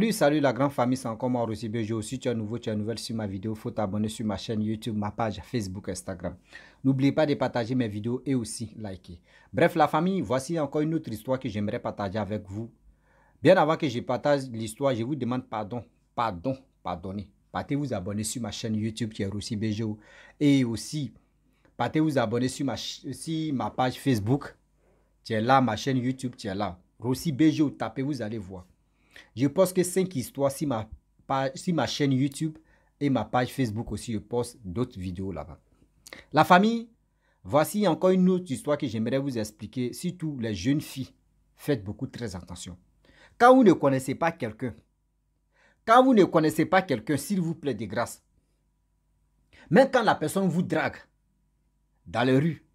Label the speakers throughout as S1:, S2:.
S1: Salut, salut la grande famille, c'est encore moi Rossi Bejo. Si tu es nouveau, tu es nouvelle sur ma vidéo, faut t'abonner sur ma chaîne YouTube, ma page Facebook, Instagram. N'oubliez pas de partager mes vidéos et aussi liker. Bref, la famille, voici encore une autre histoire que j'aimerais partager avec vous. Bien avant que je partage l'histoire, je vous demande pardon, pardon, pardonnez. Partez vous abonner sur ma chaîne YouTube qui est Rossi Bejo. Et aussi, partez vous abonner sur ma, ma page Facebook. Tu es là, ma chaîne YouTube, tu es là. Rossi Bejo, tapez, vous allez voir. Je poste que cinq histoires sur ma, chaîne YouTube et ma page Facebook aussi. Je poste d'autres vidéos là-bas. La famille, voici encore une autre histoire que j'aimerais vous expliquer. Surtout les jeunes filles, faites beaucoup très attention. Quand vous ne connaissez pas quelqu'un, quand vous ne connaissez pas quelqu'un, s'il vous plaît, de grâce, même quand la personne vous drague dans les rues,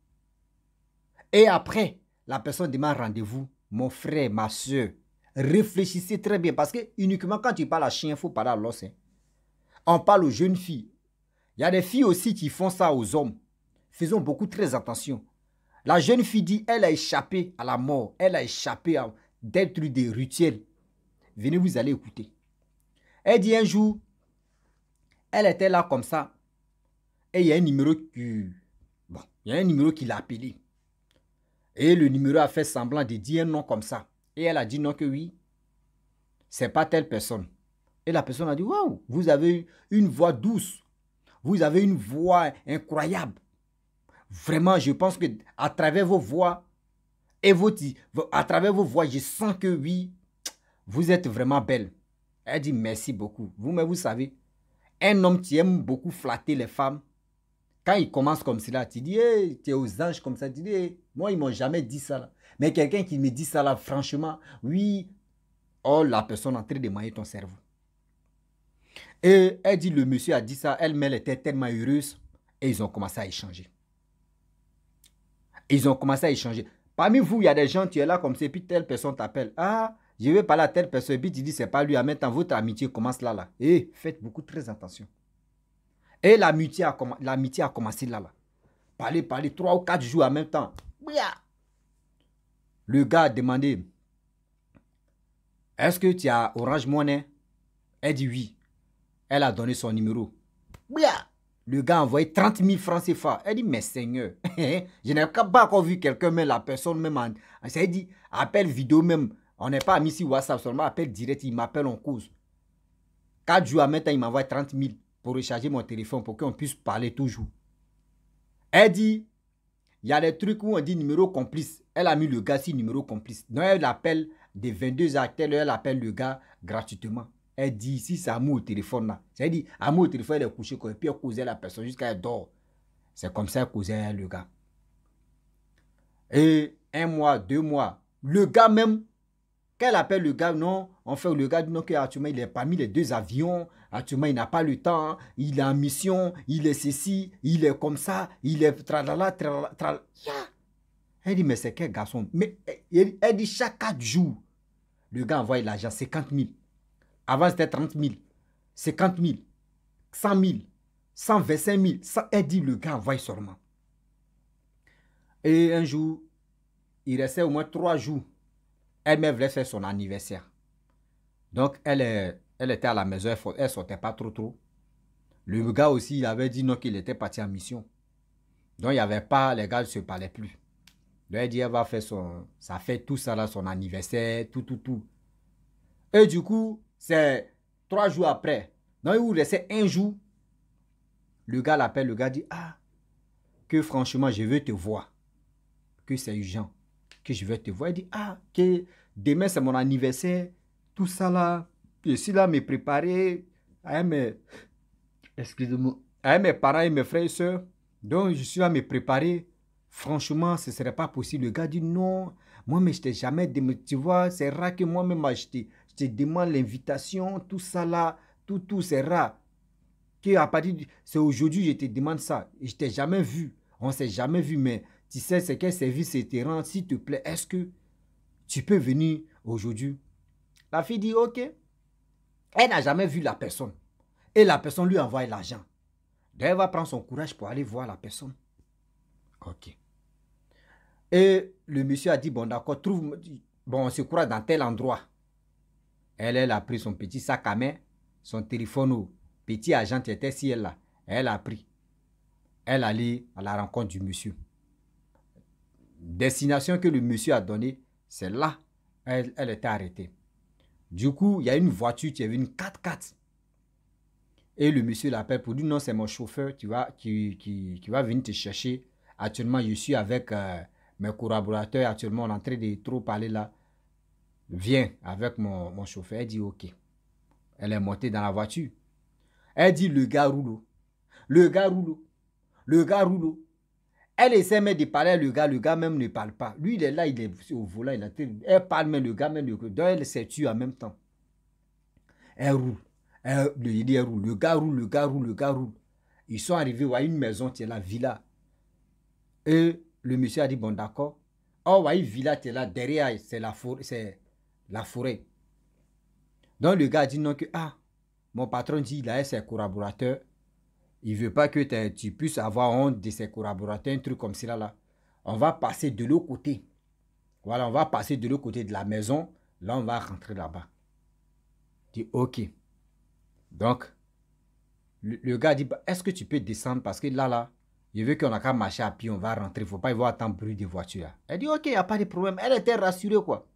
S1: et après, la personne demande rendez-vous, mon frère, ma soeur, réfléchissez très bien parce que uniquement quand tu parles à chien, il faut parler à l'os. Hein. On parle aux jeunes filles. Il y a des filles aussi qui font ça aux hommes. Faisons beaucoup très attention. La jeune fille dit, elle a échappé à la mort, elle a échappé à d'être des rituels. Venez, vous allez écouter. Elle dit un jour, elle était là comme ça, et il y a un numéro qui... Bon, il y a un numéro qui l'a appelé. Et le numéro a fait semblant de dire un nom comme ça et elle a dit non que oui, c'est pas telle personne. Et la personne a dit waouh, vous avez une voix douce, vous avez une voix incroyable. Vraiment, je pense que à travers vos voix et vos, à travers vos voix, je sens que oui, vous êtes vraiment belle. Elle dit merci beaucoup. Vous mais vous savez, un homme qui aime beaucoup flatter les femmes quand il commence comme cela, tu dis, tu es aux anges comme ça, tu dis, moi, ils m'ont jamais dit ça. Mais quelqu'un qui me dit ça, là, franchement, oui, oh, la personne est en train de mailler ton cerveau. Et elle dit, le monsieur a dit ça, elle, mais elle était tellement heureuse, et ils ont commencé à échanger. Ils ont commencé à échanger. Parmi vous, il y a des gens, tu es là comme ça, et puis telle personne t'appelle. Ah, je vais parler à telle personne, et puis tu dis, c'est pas lui, en même temps, votre amitié commence là, là. Et eh, faites beaucoup très attention. Et l'amitié a, a, commencé là, là. Parler, parler, trois ou quatre jours en même temps. Le gars a demandé, est-ce que tu as Orange Money Elle dit oui. Elle a donné son numéro. Le gars a envoyé 30 000 francs CFA. Elle dit, mais Seigneur, je n'ai pas encore vu quelqu'un, mais la personne même, en... elle dit, appelle vidéo même. On n'est pas amis sur WhatsApp, seulement appelle direct, il m'appelle en cause. Quatre jours en même temps, il m'envoie 30 000 pour recharger mon téléphone pour qu'on puisse parler toujours. Elle dit, il y a des trucs où on dit numéro complice. Elle a mis le gars si numéro complice. Donc elle appelle des 22 acteurs. elle appelle le gars gratuitement. Elle dit, si c'est amour au téléphone là, elle dit, amour au téléphone, elle est couchée puis elle causait la personne jusqu'à elle dort. C'est comme ça elle causait le gars. Et un mois, deux mois, le gars même qu'elle appelle le gars, non, en fait, le gars dit non, qu'il il est parmi les deux avions, actuellement, il n'a pas le temps, il est en mission, il est ceci, il est comme ça, il est tralala, tralala, Elle dit, mais c'est quel garçon Mais eh, elle, dit, chaque quatre jours, le gars envoie l'argent, 50 000. Avant, c'était 30 000, 50 000, 100 000, 125 000. elle dit, le gars envoie seulement. Et un jour, il restait au moins trois jours elle-même voulait faire son anniversaire. Donc, elle, elle était à la maison, elle ne sortait pas trop trop. Le gars aussi, il avait dit non qu'il était parti en mission. Donc, il n'y avait pas, les gars ne se parlaient plus. le elle dit, elle va faire son, ça fait tout ça là, son anniversaire, tout, tout, tout. Et du coup, c'est trois jours après. Donc, il vous laissait un jour. Le gars l'appelle, le gars dit, ah, que franchement, je veux te voir. Que c'est urgent que je vais te voir. Il dit, ah, que demain c'est mon anniversaire, tout ça là, je suis là à me préparer à excusez-moi, à mes parents et mes frères et soeurs... Donc je suis là à me préparer. Franchement, ce ne serait pas possible. Le gars dit, non, moi, mais je t'ai jamais demandé. Tu vois, c'est rare que moi-même, je te, je demande l'invitation, tout ça là, tout, tout, c'est rare. à partir c'est aujourd'hui, je te demande ça. je t'ai jamais vu. On s'est jamais vu, mais tu sais c'est quel service te s'il te plaît, est-ce que tu peux venir aujourd'hui La fille dit ok. Elle n'a jamais vu la personne. Et la personne lui envoie l'argent. elle va prendre son courage pour aller voir la personne. Ok. Et le monsieur a dit, bon d'accord, trouve, bon, on se croit dans tel endroit. Elle, elle a pris son petit sac à main, son téléphone au petit agent qui était si elle là. Elle a pris. Elle allait à la rencontre du monsieur destination que le monsieur a donnée, c'est là, elle, était arrêtée. Du coup, il y a une voiture, qui avait une 4x4. Et le monsieur l'appelle pour dire non, c'est mon chauffeur tu vois, qui, qui, va venir te chercher. Actuellement, je suis avec euh, mes collaborateurs. Actuellement, on est en train de trop parler là. Viens avec mon, mon chauffeur. Elle dit OK. Elle est montée dans la voiture. Elle dit le gars rouleau. Le gars rouleau. Le gars rouleau. Elle essaie même de parler à le gars, le gars même ne parle pas. Lui, il est là, il est au volant, il a Elle parle, mais le gars même ne Donc, elle s'est tue en même temps. Elle roule. Elle, roule. Le gars roule, le gars roule, le gars roule. Ils sont arrivés à une maison, c'est la villa. Et le monsieur a dit, bon, d'accord. Oh, une villa, c'est là, derrière, c'est la, forêt. Donc, le gars dit non que, ah, mon patron dit, là, c'est ses collaborateur. Il ne veut pas que tu puisses avoir honte de ses collaborateurs, un truc comme cela là. On va passer de l'autre côté. Voilà, on va passer de l'autre côté de la maison. Là, on va rentrer là-bas. Dis OK. Donc, le, gars dit, bah, est-ce que tu peux descendre parce que là, là, il veut qu'on a qu'à marcher à pied, on va rentrer. Il ne faut pas y voir tant de bruit de voiture. Elle dit, OK, il n'y a pas de problème. Elle était rassurée, quoi.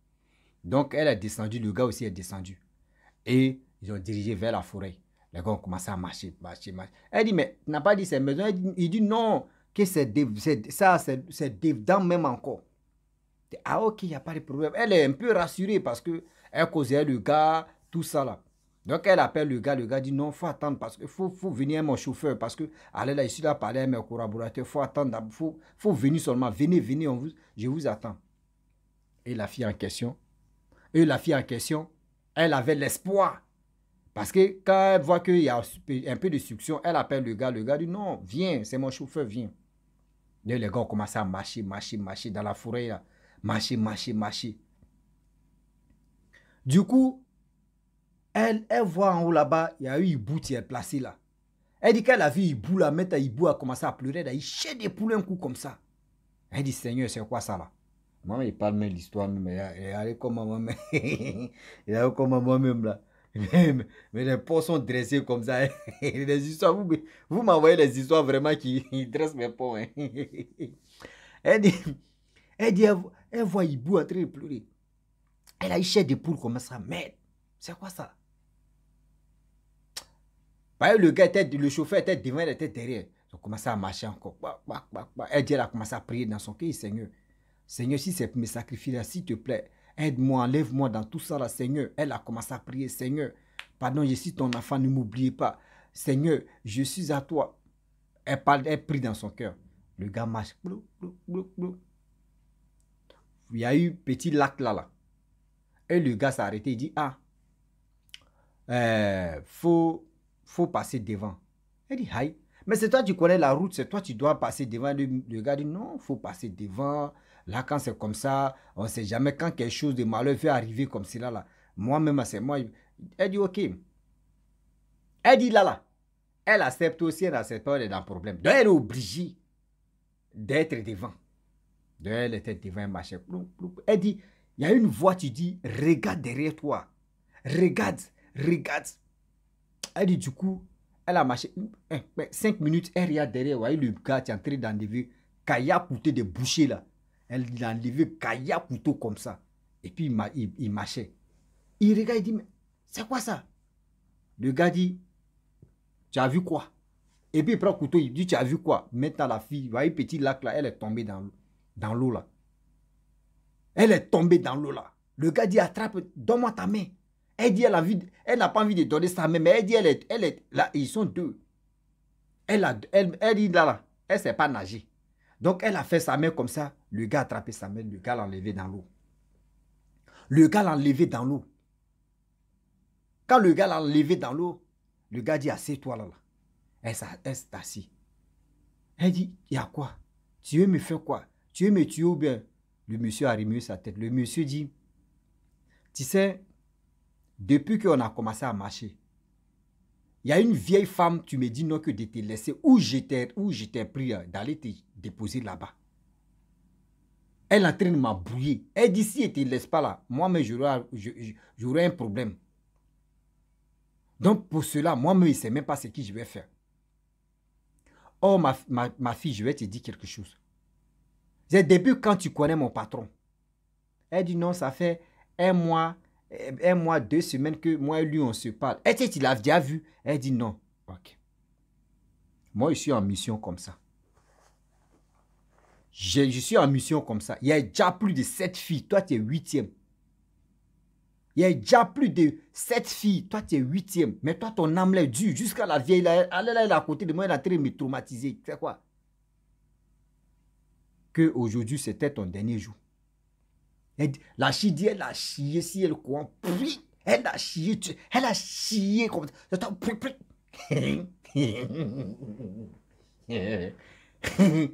S1: Donc, elle est descendue, le gars aussi est descendu. Et ils ont dirigé vers la forêt. Les gars ont commencé à marcher, marcher, marcher. Elle dit, mais tu n'as pas dit c'est maison. il dit non, que c'est ça, c'est dedans même encore. Ah ok, il n'y a pas de problème. Elle est un peu rassurée parce qu'elle causait le gars, tout ça là. Donc elle appelle le gars, le gars dit non, faut attendre parce qu'il faut, faut venir mon chauffeur parce que est là, ici là, parler à mes collaborateurs, faut attendre, faut, faut venir seulement, venez, venez, on vous, je vous attends. Et la fille en question, et la fille en question, elle avait l'espoir parce que quand elle voit qu'il y a un peu de succion, elle appelle le gars. Le gars dit non, viens, c'est mon chauffeur, viens. Et les gars ont commencé à marcher, marcher, marcher dans la forêt. Là. Marcher, marcher, marcher. Du coup, elle, elle voit en haut là-bas, il y a eu une qui est placé là. Elle dit qu'elle a vu Ibou là, maintenant Ibou a commencé à pleurer. Là, il des poulets un coup comme ça. Elle dit Seigneur, c'est quoi ça là Maman, il parle même l'histoire mais elle est comme moi-même. Elle comme moi-même là. Mais, mais les pots sont dressés comme ça. Les histoires, vous, vous m'envoyez les histoires vraiment qui dressent mes pots. Hein. Elle dit, elle, dit, elle, voit Ibou en train de pleurer. Elle a une chair de poule comme ça. Mais c'est quoi ça? le gars était, le chauffeur était devant, elle était derrière. Ils ont commencé à marcher encore. Bah, bah, bah, elle dit, elle a commencé à prier dans son cœur, Seigneur. Seigneur, si c'est me sacrifier s'il te plaît, Aide-moi, enlève-moi dans tout ça, Seigneur. Elle a commencé à prier, Seigneur, pardon, je suis ton enfant, ne m'oubliez pas. Seigneur, je suis à toi. Elle parle, prie dans son cœur. Le gars marche. Il y a eu petit lac là, là. Et le gars s'est arrêté, il dit, ah, il euh, faut, faut passer devant. Elle dit, aïe. Mais c'est toi, qui connais la route, c'est toi, tu dois passer devant. Le, le gars dit, non, faut passer devant. Là, quand c'est comme ça, on ne sait jamais quand quelque chose de malheur veut arriver comme cela. Là. Moi-même, c'est moi. Elle dit OK. Elle dit là, là. Elle accepte aussi, elle accepte elle est dans le problème. Donc, elle est obligée d'être devant. elle était devant, elle marchait. Elle dit il y a une voix, tu dis regarde derrière toi. Regarde, regarde. Elle dit du coup, elle a marché Cinq minutes, elle regarde derrière. Ouais, le gars, tu entré dans des vues. Kaya, pour des déboucher là. Elle l'a enlevé Kaya couteau comme ça. Et puis il, il, il marchait. Il regarde, il dit, mais c'est quoi ça Le gars dit, tu as vu quoi Et puis il prend le couteau, il dit, tu as vu quoi Maintenant la fille, voyez, petit lac là, elle est tombée dans, dans l'eau là. Elle est tombée dans l'eau là. Le gars dit, attrape, donne-moi ta main. Elle dit, elle a vu, elle n'a pas envie de donner sa main, mais elle dit, elle est, elle est là, ils sont deux. Elle, elle, elle dit là, elle ne sait pas nager. Donc elle a fait sa main comme ça. Le gars a attrapé sa main, le gars l'a enlevé dans l'eau. Le gars l'a enlevé dans l'eau. Quand le gars l'a enlevé dans l'eau, le gars dit Assieds-toi là, là. Elle, s'est assise. Elle dit Il y a quoi Tu veux me faire quoi Tu veux me tuer ou bien Le monsieur a remué sa tête. Le monsieur dit Tu sais, depuis qu'on a commencé à marcher, il y a une vieille femme, tu me dis non que de te laisser où j'étais, où j'étais pris, hein, d'aller te déposer là-bas. Elle est en train de m'embrouiller. Elle dit si elle ne te laisse pas là, moi-même, j'aurai un problème. Donc, pour cela, moi-même, je ne sais même pas ce que je vais faire. Oh, ma, fille, je vais te dire quelque chose. J'ai début, quand tu connais mon patron. Elle dit non, ça fait un mois, un mois, deux semaines que moi et lui, on se parle. Elle dit, tu l'as déjà vu. Elle dit non. Ok. Moi, je suis en mission comme ça. Je, suis en mission comme ça. Il y a déjà plus de sept filles. Toi, tu es huitième. Il y a déjà plus de sept filles. Toi, tu es huitième. Mais toi, ton âme là est dure. Jusqu'à la vieille, là, elle, est à côté de moi. Elle a très train Tu sais quoi Que aujourd'hui, c'était ton dernier jour. Elle la chie elle a chié si elle puis Elle a chié. Elle a chié comme ça.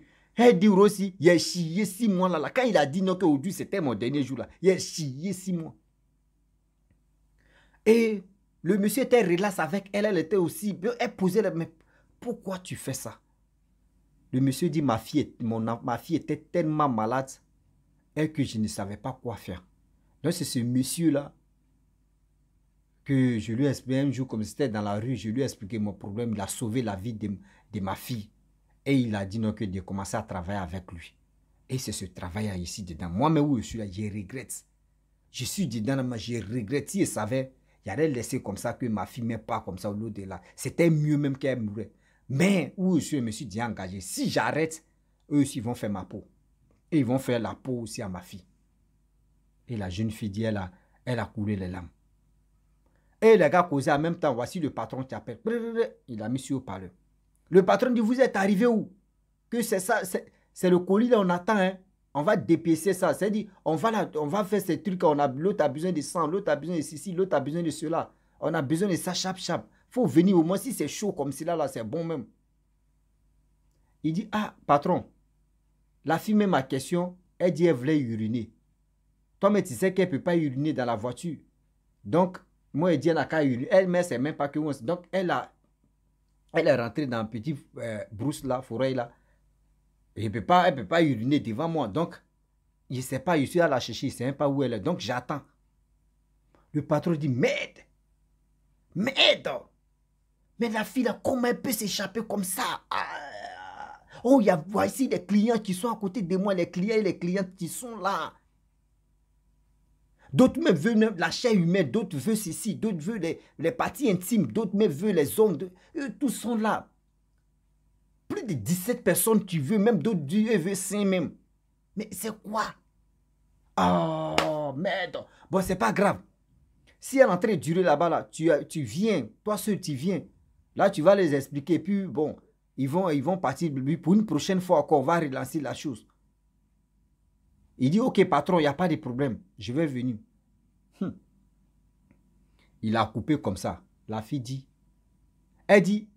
S1: dit aussi, il a chié six mois là, Quand il a dit non c'était mon dernier jour là, il a chié six mois. Et le monsieur était relax avec elle, elle était aussi. Elle posait la mais pourquoi tu fais ça Le monsieur dit ma fille, ma fille était tellement malade et que je ne savais pas quoi faire. Donc c'est ce monsieur là que je lui expliqué un jour, comme c'était dans la rue, je lui ai expliqué mon problème, il a sauvé la vie de ma fille. Et il a dit non, que de commencer à travailler avec lui. Et c'est ce travail ici dedans. moi mais où je suis là, je regrette. Je suis dedans, mais je regrette. Si je savais, j'allais laisser comme ça que ma fille met pas comme ça au-delà. C'était mieux même qu'elle mourait. Mais où je suis, je me suis dit engagé. Si j'arrête, eux aussi vont faire ma peau. Et ils vont faire la peau aussi à ma fille. Et la jeune fille dit, elle a, elle a coulé les lames. Et les gars causaient en même temps, voici le patron qui appelle. Il a mis sur le parleur. Le patron dit, vous êtes arrivé où Que c'est ça, c'est le colis là, on attend. Hein. On va dépêcher ça. cest à on va, on va faire ces trucs. On a, l'autre a besoin de sang, l'autre a besoin de ceci, l'autre a besoin de cela. On a besoin de ça, chap, chap. faut venir au moins si c'est chaud comme cela, là, c'est bon même. Il dit, ah, patron, la fille met ma question. Elle dit, elle voulait uriner. Toi, mais tu sais qu'elle ne peut pas uriner dans la voiture. Donc, moi, elle dit, elle n'a qu'à uriner. Elle, mais c'est même pas que... Donc, elle a elle est rentrée dans un petit euh, brousse là, forêt là. elle ne peut, pas, peut pas uriner devant moi. Donc, je ne sais pas, je suis à la chercher, je ne sais même pas où elle est. Donc, j'attends. Le patron dit, m'aide. M'aide. Mais la fille là, comment elle peut s'échapper comme ça ah! Oh, il y a voici des clients qui sont à côté de moi, les clients et les clientes qui sont là. D'autres même veulent la chair humaine, d'autres veulent ceci, d'autres veulent les, parties intimes, d'autres même veulent les hommes. eux, tous sont là. Plus de 17 personnes tu veux, même d'autres dieux veulent ça même. Mais c'est quoi Oh, merde. Bon, c'est pas grave. Si elle entrée durée là-bas, là, tu, tu viens, toi seul, tu viens. Là, tu vas les expliquer. Puis, bon, ils vont, ils vont partir. pour une prochaine fois encore, va relancer la chose. Il dit, OK, patron, il n'y a pas de problème, je vais venir. Hmm. Il a coupé comme ça. La fille dit, elle dit,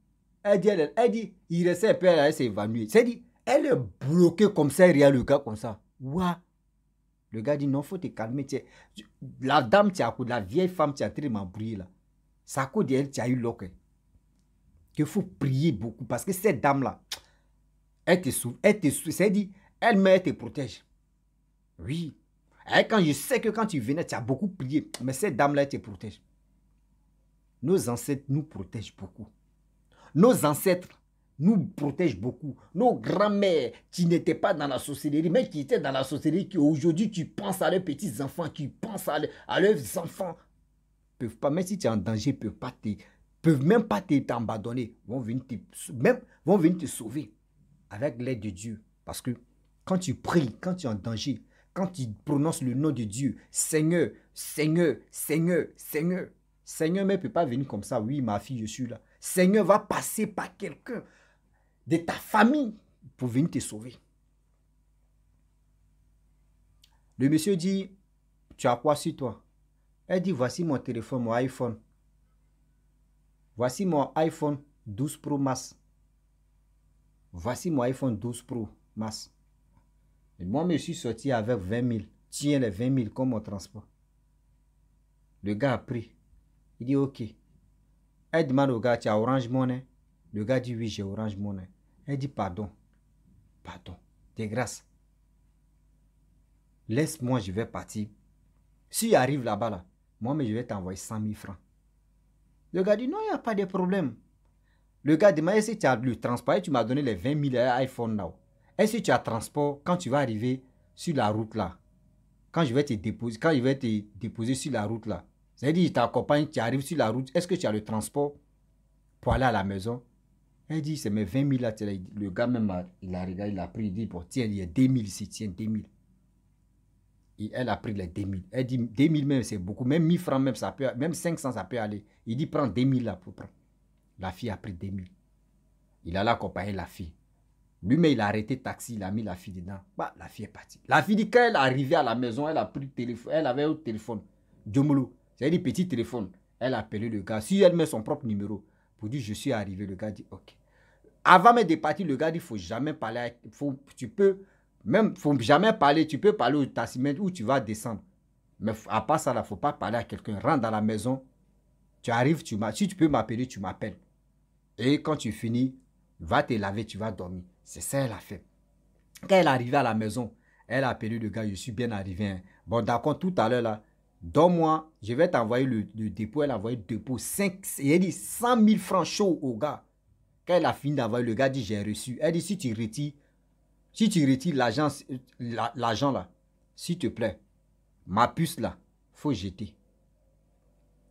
S1: elle dit, elle, elle dit, il restait un peu, elle s'est évanouie. Elle dit, elle est bloquée comme ça, rien, le gars comme ça. Ouah. Le gars dit, non, faut te calmer. La dame, tu la vieille femme, tu as très m'embrouillé là. Ça cause elle, tu as eu l'oc. Il hein. faut prier beaucoup parce que cette dame là, elle te sauve, elle te sauve. dit, elle-même, elle te protège. Oui. Eh, quand je sais que quand tu venais, tu as beaucoup prié. Mais cette dame-là te protège. Nos ancêtres nous protègent beaucoup. Nos ancêtres nous protègent beaucoup. Nos grands-mères qui n'étaient pas dans la sorcellerie, mais qui étaient dans la sorcellerie, qui aujourd'hui, tu penses à leurs petits-enfants, qui pensent à, leurs enfants, peuvent pas, même si tu es en danger, peuvent pas peuvent même pas t'abandonner, vont vont venir te sauver avec l'aide de Dieu. Parce que quand tu pries, quand tu es en danger, quand il prononce le nom de Dieu, Seigneur, Seigneur, Seigneur, Seigneur, Seigneur ne peut pas venir comme ça. Oui, ma fille, je suis là. Seigneur va passer par quelqu'un de ta famille pour venir te sauver. Le monsieur dit, tu as quoi sur toi Elle dit, voici mon téléphone, mon iPhone. Voici mon iPhone 12 Pro Max. Voici mon iPhone 12 Pro Max moi, je suis sorti avec 20 000. Tiens les 20 000 comme mon transport. Le gars a pris. Il dit OK. Elle demande au gars, tu as Orange Money Le gars dit oui, j'ai Orange Money. Elle dit pardon. Pardon. Des grâce. Laisse-moi, je vais partir. Si arrive là-bas, là, moi, mais je vais t'envoyer 100 000 francs. Le gars dit non, il n'y a pas de problème. Le gars demande si tu as le transport tu m'as donné les 20 000 euh, iPhone now. Est-ce que tu as transport quand tu vas arriver sur la route là Quand je vais te déposer, quand te déposer sur la route là, c'est-à-dire je t'accompagne, tu arrives sur la route, est-ce que tu as le transport pour aller à la maison Elle dit, c'est mes 20 000 là. Le gars même, il a regardé, il a pris, il dit, tiens, il y a 2 000 ici, tiens, 2 000. elle a pris les 2 000. Elle dit, 2 000 même, c'est beaucoup. Même 1 000 francs, même, ça peut, même 500, ça peut aller. Il dit, prends 2 000 là pour prendre. La fille a pris 2 000. Il allait accompagner la fille. Lui-même, il a arrêté taxi, il a mis la fille dedans. Bah, la fille est partie. La fille dit, quand elle est arrivée à la maison, elle a pris téléphone. Elle avait au téléphone. Djomolo. C'est un petit téléphone. Elle a appelé le gars. Si elle met son propre numéro pour dire je suis arrivé, le gars dit OK. Avant de partir, le gars dit faut jamais parler. faut, tu peux même faut jamais parler. Tu peux parler au taxi même où tu vas descendre. Mais à part ça, ne faut pas parler à quelqu'un. Rentre dans la maison. Tu arrives, tu Si tu peux m'appeler, tu m'appelles. Et quand tu finis, Va te laver, tu vas dormir. C'est ça elle a fait. Quand elle est arrivée à la maison, elle a appelé le gars, je suis bien arrivé. Hein. Bon, d'accord, tout à l'heure, là, donne-moi, je vais t'envoyer le, dépôt. Elle a envoyé le dépôt, 5, et elle dit 100 000 francs chaud au gars. Quand elle a fini d'envoyer, le gars dit, j'ai reçu. Elle dit, si tu retires, si tu retires l'agent, l'agent là, s'il te plaît, ma puce là, faut jeter.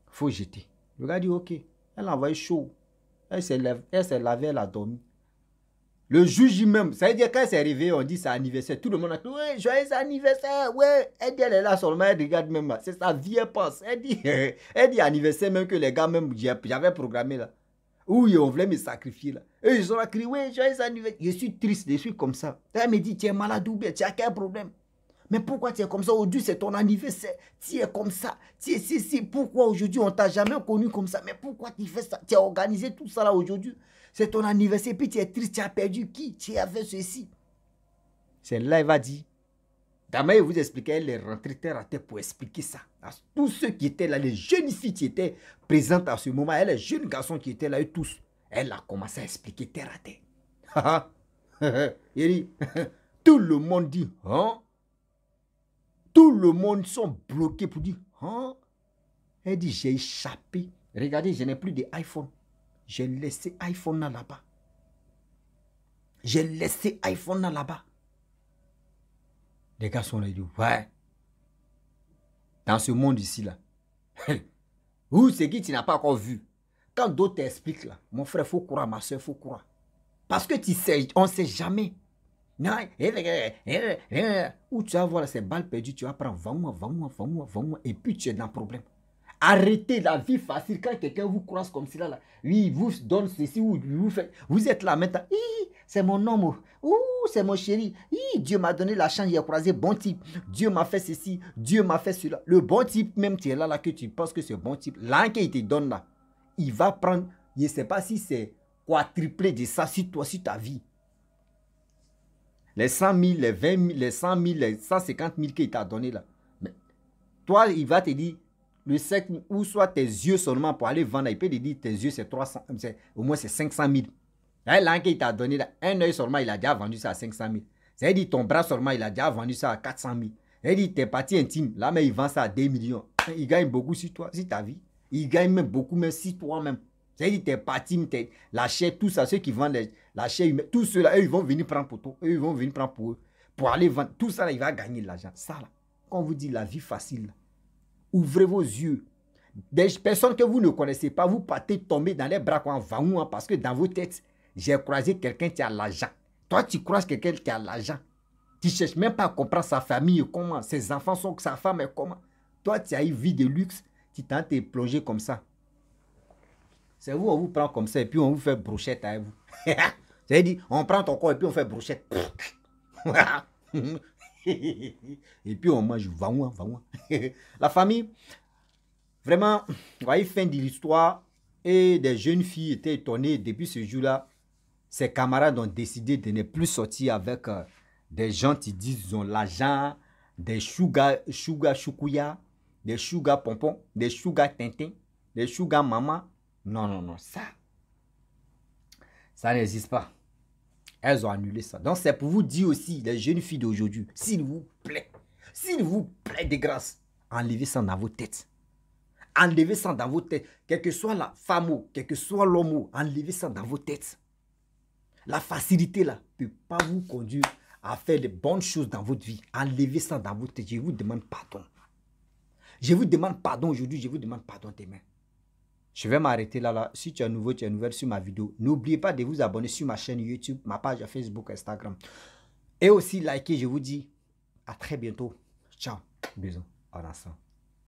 S1: Faut jeter. Le gars dit, ok. Elle a envoyé chaud. Elle s'est lavée, elle a dormi. Le juge même, ça veut dire quand elle s'est réveillée, on dit c'est anniversaire. Tout le monde a dit, ouais, joyeux anniversaire, ouais. Elle dit, elle est là seulement, elle regarde même là. C'est sa vie, elle pense. Elle dit, elle dit anniversaire même que les gars, même, j'avais programmé là. Oui, on voulait me sacrifier là. Et ils ont crié, ouais, joyeux anniversaire. Je suis triste, je suis comme ça. Elle me dit, tu es malade ou bien, tu as quel problème mais pourquoi tu es comme ça Aujourd'hui, c'est ton anniversaire. Tu es comme ça. Tu es si, si. Pourquoi aujourd'hui, on t'a jamais connu comme ça Mais pourquoi tu fais ça Tu as organisé tout ça là aujourd'hui. C'est ton anniversaire. Puis tu es triste. Tu as perdu qui Tu as fait ceci. C'est là, elle va dire. je vous expliquer. elle est rentrée terre à terre pour expliquer ça. tous ceux qui étaient là, les jeunes filles qui étaient présentes à ce moment, elle les jeunes garçons qui étaient là, eux tous. Elle a commencé à expliquer terre à terre. tout le monde dit, hein tout le monde sont bloqués pour dire, hein? Elle dit, j'ai échappé. Regardez, je n'ai plus d'iPhone. J'ai laissé iPhone là-bas. J'ai laissé iPhone là-bas. Les gars sont là, ils ouais. Dans ce monde ici, là. Où c'est qui tu n'as pas encore vu. Quand d'autres t'expliquent, là, mon frère, faut croire, ma soeur, faut croire. Parce que tu sais, on ne sait jamais. Ou tu vas voir ces balles perdues, tu vas prendre, vends-moi, vends-moi, vends-moi, vends-moi, et puis tu es dans le problème. Arrêtez la vie facile quand quelqu'un vous croise comme cela. Là. Oui, il vous donne ceci, vous, vous, faites, vous êtes là maintenant. C'est mon homme. Oh. c'est mon chéri. Dieu m'a donné la chance, il a croisé bon type. Dieu m'a fait ceci, Dieu m'a fait cela. Le bon type, même tu es là, là que tu penses que c'est bon type. Là qu'il te donne là, il va prendre, je ne sais pas si c'est quadruplé de ça sur toi, sur ta vie les 100 000, les 20 000, les 100 000, les 150 000 qu'il t'a donné là. toi, il va te dire, le cercle où sont tes yeux seulement pour aller vendre, il peut te dire, tes yeux c'est 300, au moins c'est 500 000. Là, qu'il t'a donné là, un œil seulement, il a déjà vendu ça à 500 000. C'est-à-dire, ton bras seulement, il a déjà vendu ça à 400 000. C'est-à-dire, tes parties intimes, là, mais il vend ça à 2 millions. Il gagne beaucoup sur toi, sur ta vie. Il gagne même beaucoup même si toi-même. C'est-à-dire, tes parties, la chair, tout ça, ceux qui vendent les, la chair humaine, tous ceux-là, eux, ils vont venir prendre pour toi, eux, ils vont venir prendre pour eux, pour aller vendre. Tout ça, il va gagner de l'argent. Ça, là, quand on vous dit la vie facile, ouvrez vos yeux. Des personnes que vous ne connaissez pas, vous partez tomber dans les bras en hein, parce que dans vos têtes, j'ai croisé quelqu'un qui a l'argent. Toi, tu croises quelqu'un qui a l'argent. Tu ne cherches même pas à comprendre sa famille, comment, ses enfants sont, sa femme est comment. Toi, tu as eu vie de luxe, tu tentes de plonger comme ça. C'est vous, on vous prend comme ça et puis on vous fait brochette avec vous. cest dit, on prend ton corps et puis on fait brochette. et puis on mange, va moi, hein, hein. La famille, vraiment, vous voyez, fin de l'histoire. Et des jeunes filles étaient étonnées depuis ce jour-là. Ses camarades ont décidé de ne plus sortir avec euh, des gens qui disent ont l'argent, des sugar, sugar chukuya, des sugar pompons, des sugar tintin, des sugar maman. Non, non, non, ça, ça n'existe pas. Elles ont annulé ça. Donc c'est pour vous dire aussi, les jeunes filles d'aujourd'hui, s'il vous plaît, s'il vous plaît de grâce, enlevez ça dans vos têtes. Enlevez ça dans vos têtes. Quelle que soit la femme ou quel que soit l'homme, enlevez ça dans vos têtes. La facilité là ne peut pas vous conduire à faire les bonnes choses dans votre vie. Enlevez ça dans vos têtes. Je vous demande pardon. Je vous demande pardon aujourd'hui, je vous demande pardon mains. Je vais m'arrêter là, là. Si tu es nouveau, tu es nouvelle sur ma vidéo, n'oubliez pas de vous abonner sur ma chaîne YouTube, ma page Facebook, Instagram. Et aussi liker, je vous dis à très bientôt. Ciao. Bisous. En revoir.